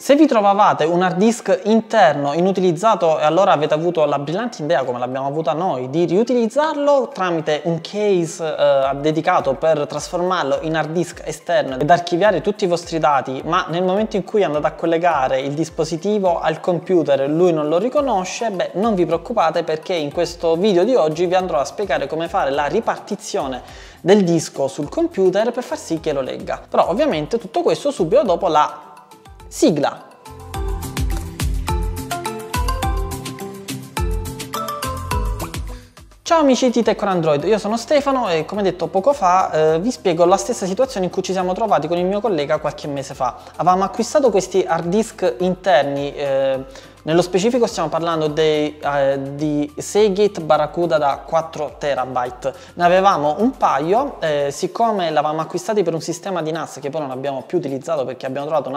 Se vi trovavate un hard disk interno inutilizzato e allora avete avuto la brillante idea, come l'abbiamo avuta noi, di riutilizzarlo tramite un case eh, dedicato per trasformarlo in hard disk esterno ed archiviare tutti i vostri dati, ma nel momento in cui andate a collegare il dispositivo al computer lui non lo riconosce, beh non vi preoccupate perché in questo video di oggi vi andrò a spiegare come fare la ripartizione del disco sul computer per far sì che lo legga. Però ovviamente tutto questo subito dopo la Sigla! Ciao amici di Tech on Android, io sono Stefano e come detto poco fa eh, vi spiego la stessa situazione in cui ci siamo trovati con il mio collega qualche mese fa. Avevamo acquistato questi hard disk interni eh, nello specifico stiamo parlando dei, eh, di Seagate Barracuda da 4 terabyte. Ne avevamo un paio, eh, siccome l'avevamo acquistati per un sistema di NAS che poi non abbiamo più utilizzato perché abbiamo trovato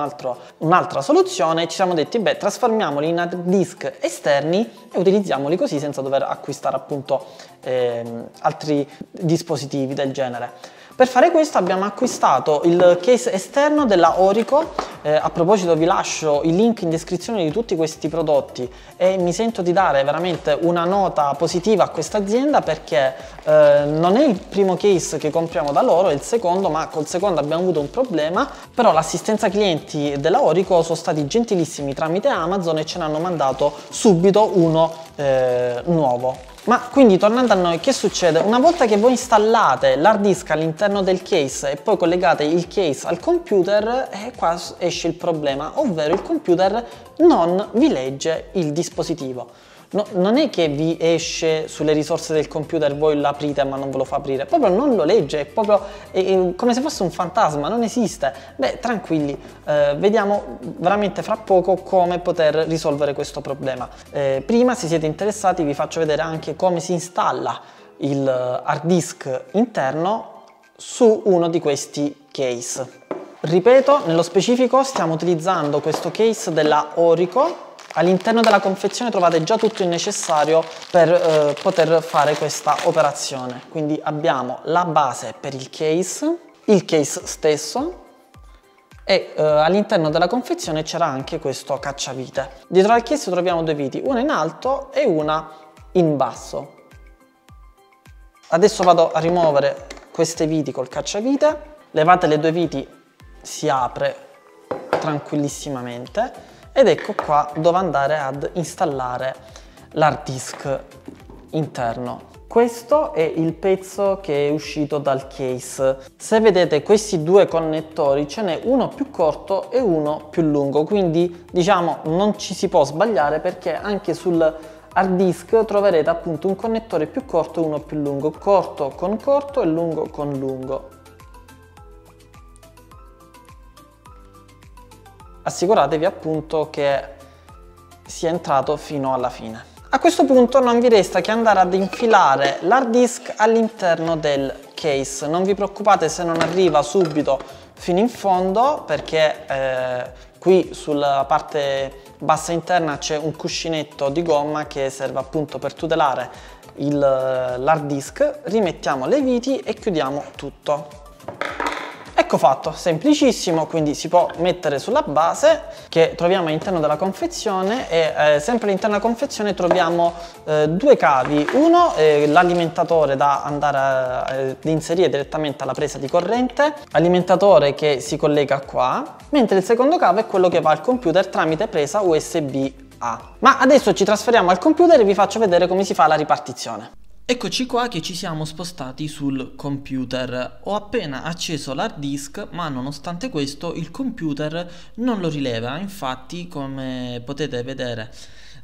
un'altra soluzione, ci siamo detti beh trasformiamoli in hard disk esterni e utilizziamoli così senza dover acquistare appunto eh, altri dispositivi del genere. Per fare questo abbiamo acquistato il case esterno della Orico, eh, a proposito vi lascio i link in descrizione di tutti questi prodotti e mi sento di dare veramente una nota positiva a questa azienda perché eh, non è il primo case che compriamo da loro, è il secondo, ma col secondo abbiamo avuto un problema, però l'assistenza clienti della Orico sono stati gentilissimi tramite Amazon e ce ne hanno mandato subito uno eh, nuovo. Ma quindi tornando a noi, che succede? Una volta che voi installate l'hard disk all'interno del case e poi collegate il case al computer, eh, qua esce il problema, ovvero il computer non vi legge il dispositivo no, non è che vi esce sulle risorse del computer, voi l'aprite ma non ve lo fa aprire, proprio non lo legge, è proprio è, è come se fosse un fantasma, non esiste. Beh, tranquilli, eh, vediamo veramente fra poco come poter risolvere questo problema. Eh, prima, se siete interessati, vi faccio vedere anche come si installa il hard disk interno su uno di questi case. Ripeto, nello specifico stiamo utilizzando questo case della Orico All'interno della confezione trovate già tutto il necessario per eh, poter fare questa operazione. Quindi abbiamo la base per il case, il case stesso, e eh, all'interno della confezione c'era anche questo cacciavite. Dietro al case troviamo due viti, una in alto e una in basso. Adesso vado a rimuovere queste viti col cacciavite, levate le due viti, si apre tranquillissimamente ed ecco qua dove andare ad installare l'hard disk interno. Questo è il pezzo che è uscito dal case. Se vedete questi due connettori ce n'è uno più corto e uno più lungo, quindi diciamo non ci si può sbagliare perché anche sul hard disk troverete appunto un connettore più corto e uno più lungo, corto con corto e lungo con lungo. assicuratevi appunto che sia entrato fino alla fine. A questo punto non vi resta che andare ad infilare l'hard disk all'interno del case. Non vi preoccupate se non arriva subito fino in fondo perché eh, qui sulla parte bassa interna c'è un cuscinetto di gomma che serve appunto per tutelare l'hard disk. Rimettiamo le viti e chiudiamo tutto. Ecco fatto, semplicissimo, quindi si può mettere sulla base che troviamo all'interno della confezione e eh, sempre all'interno della confezione troviamo eh, due cavi, uno eh, l'alimentatore da andare a, eh, ad inserire direttamente alla presa di corrente, alimentatore che si collega qua, mentre il secondo cavo è quello che va al computer tramite presa USB A. Ma adesso ci trasferiamo al computer e vi faccio vedere come si fa la ripartizione. Eccoci qua che ci siamo spostati sul computer. Ho appena acceso l'hard disk, ma nonostante questo il computer non lo rileva. Infatti, come potete vedere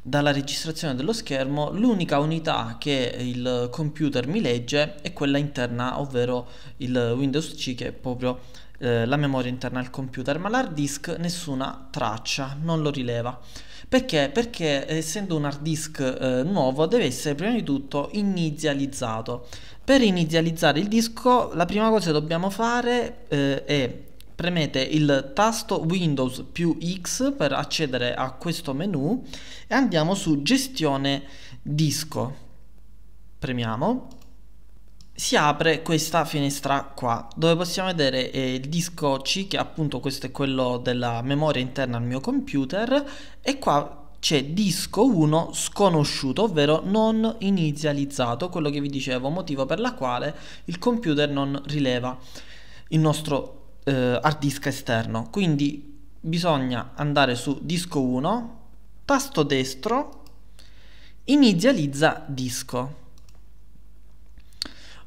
dalla registrazione dello schermo l'unica unità che il computer mi legge è quella interna ovvero il Windows C che è proprio eh, la memoria interna al computer ma l'hard disk nessuna traccia non lo rileva perché? Perché essendo un hard disk eh, nuovo deve essere prima di tutto inizializzato per inizializzare il disco la prima cosa che dobbiamo fare eh, è premete il tasto Windows più X per accedere a questo menu e andiamo su gestione disco. Premiamo. Si apre questa finestra qua dove possiamo vedere eh, il disco C che appunto questo è quello della memoria interna al mio computer e qua c'è disco 1 sconosciuto, ovvero non inizializzato, quello che vi dicevo, motivo per la quale il computer non rileva il nostro eh, hard disk esterno. Quindi bisogna andare su disco 1, tasto destro, inizializza disco.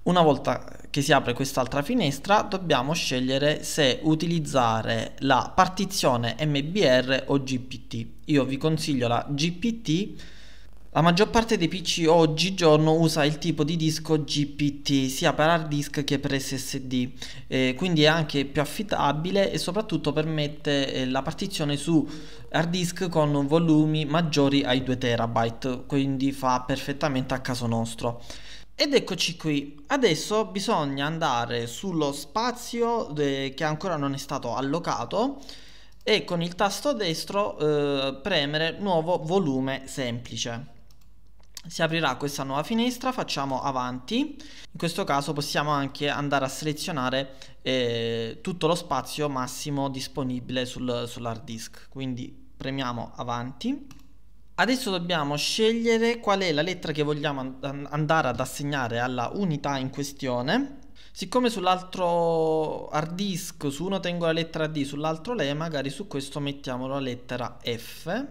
Una volta che si apre quest'altra finestra dobbiamo scegliere se utilizzare la partizione MBR o GPT. Io vi consiglio la GPT la maggior parte dei PC oggigiorno usa il tipo di disco GPT sia per hard disk che per SSD, eh, quindi è anche più affidabile e soprattutto permette eh, la partizione su hard disk con volumi maggiori ai 2 terabyte, quindi fa perfettamente a caso nostro. Ed eccoci qui, adesso bisogna andare sullo spazio de- eh, che ancora non è stato allocato e con il tasto destro eh, premere nuovo volume semplice si aprirà questa nuova finestra facciamo avanti in questo caso possiamo anche andare a selezionare eh, tutto lo spazio massimo disponibile sul, sull'hard disk quindi premiamo avanti adesso dobbiamo scegliere qual è la lettera che vogliamo andare ad assegnare alla unità in questione Siccome sull'altro hard disk, su uno tengo la lettera D, sull'altro le, magari su questo mettiamo la lettera F.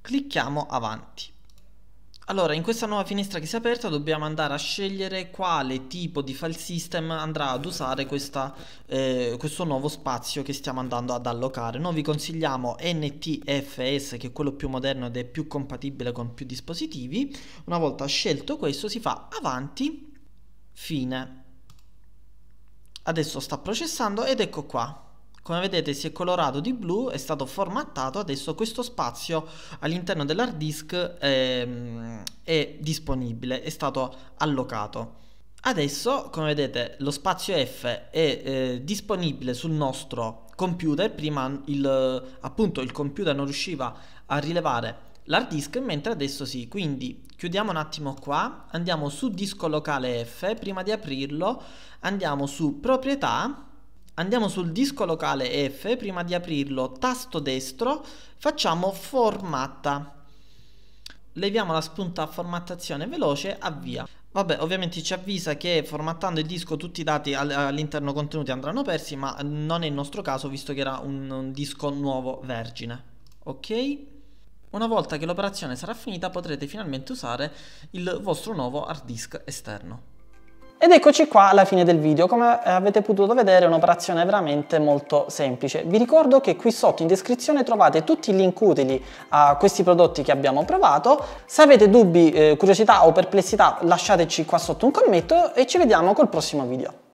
Clicchiamo avanti. Allora, in questa nuova finestra che si è aperta dobbiamo andare a scegliere quale tipo di file system andrà ad usare questa, eh, questo nuovo spazio che stiamo andando ad allocare. Noi vi consigliamo NTFS che è quello più moderno ed è più compatibile con più dispositivi. Una volta scelto questo si fa avanti, fine. Adesso sta processando ed ecco qua. Come vedete si è colorato di blu, è stato formattato, adesso questo spazio all'interno dell'hard disk è, ehm, è disponibile, è stato allocato. Adesso, come vedete, lo spazio F è eh, disponibile sul nostro computer, prima il, appunto il computer non riusciva a rilevare l'hard disk, mentre adesso sì, quindi chiudiamo un attimo qua, andiamo su disco locale F, prima di aprirlo andiamo su proprietà Andiamo sul disco locale F, prima di aprirlo, tasto destro, facciamo formatta. Leviamo la spunta a formattazione veloce, avvia. Vabbè, ovviamente ci avvisa che formattando il disco tutti i dati all'interno contenuti andranno persi, ma non è il nostro caso visto che era un, un disco nuovo vergine. Ok? Una volta che l'operazione sarà finita potrete finalmente usare il vostro nuovo hard disk esterno. Ed eccoci qua alla fine del video, come eh, avete potuto vedere è un'operazione veramente molto semplice. Vi ricordo che qui sotto in descrizione trovate tutti i link utili a questi prodotti che abbiamo provato. Se avete dubbi, eh, curiosità o perplessità lasciateci qua sotto un commento e ci vediamo col prossimo video.